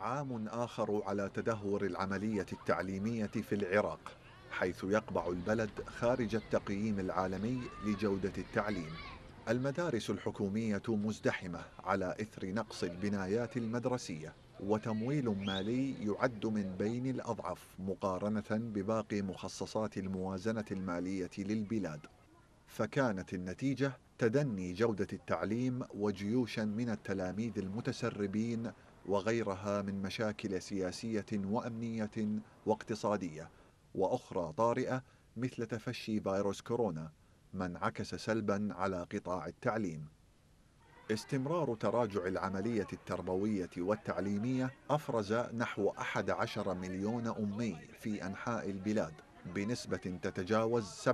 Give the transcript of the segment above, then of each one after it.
عام آخر على تدهور العملية التعليمية في العراق حيث يقبع البلد خارج التقييم العالمي لجودة التعليم المدارس الحكومية مزدحمة على إثر نقص البنايات المدرسية وتمويل مالي يعد من بين الأضعف مقارنة بباقي مخصصات الموازنة المالية للبلاد فكانت النتيجة تدني جودة التعليم وجيوشا من التلاميذ المتسربين وغيرها من مشاكل سياسية وأمنية واقتصادية وأخرى طارئة مثل تفشي فيروس كورونا ما انعكس سلبا على قطاع التعليم استمرار تراجع العملية التربوية والتعليمية أفرز نحو 11 مليون أمي في أنحاء البلاد بنسبة تتجاوز 47%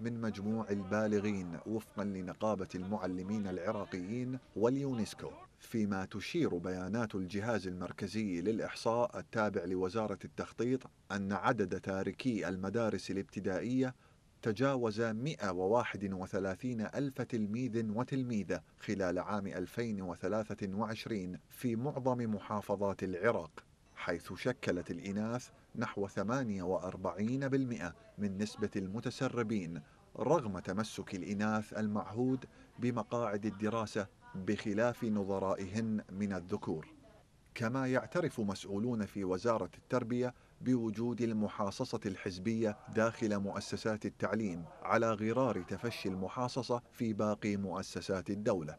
من مجموع البالغين وفقا لنقابة المعلمين العراقيين واليونسكو فيما تشير بيانات الجهاز المركزي للإحصاء التابع لوزارة التخطيط أن عدد تاركي المدارس الابتدائية تجاوز 131 ألف تلميذ وتلميذة خلال عام 2023 في معظم محافظات العراق حيث شكلت الإناث نحو 48% من نسبة المتسربين رغم تمسك الإناث المعهود بمقاعد الدراسة بخلاف نظرائهن من الذكور كما يعترف مسؤولون في وزارة التربية بوجود المحاصصة الحزبية داخل مؤسسات التعليم على غرار تفشي المحاصصة في باقي مؤسسات الدولة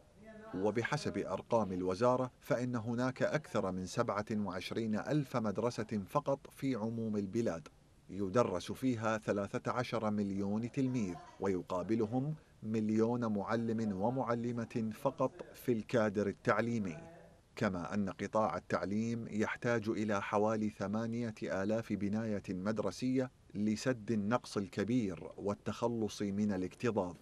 وبحسب أرقام الوزارة فإن هناك أكثر من 27 ألف مدرسة فقط في عموم البلاد يدرس فيها 13 مليون تلميذ ويقابلهم مليون معلم ومعلمة فقط في الكادر التعليمي كما أن قطاع التعليم يحتاج إلى حوالي ثمانية آلاف بناية مدرسية لسد النقص الكبير والتخلص من الاكتظاظ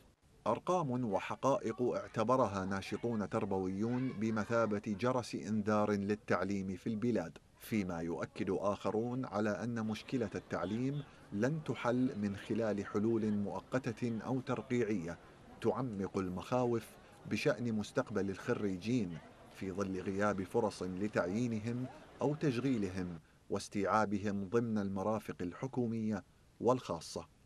أرقام وحقائق اعتبرها ناشطون تربويون بمثابة جرس إنذار للتعليم في البلاد فيما يؤكد آخرون على أن مشكلة التعليم لن تحل من خلال حلول مؤقتة أو ترقيعية تعمق المخاوف بشأن مستقبل الخريجين في ظل غياب فرص لتعيينهم أو تشغيلهم واستيعابهم ضمن المرافق الحكومية والخاصة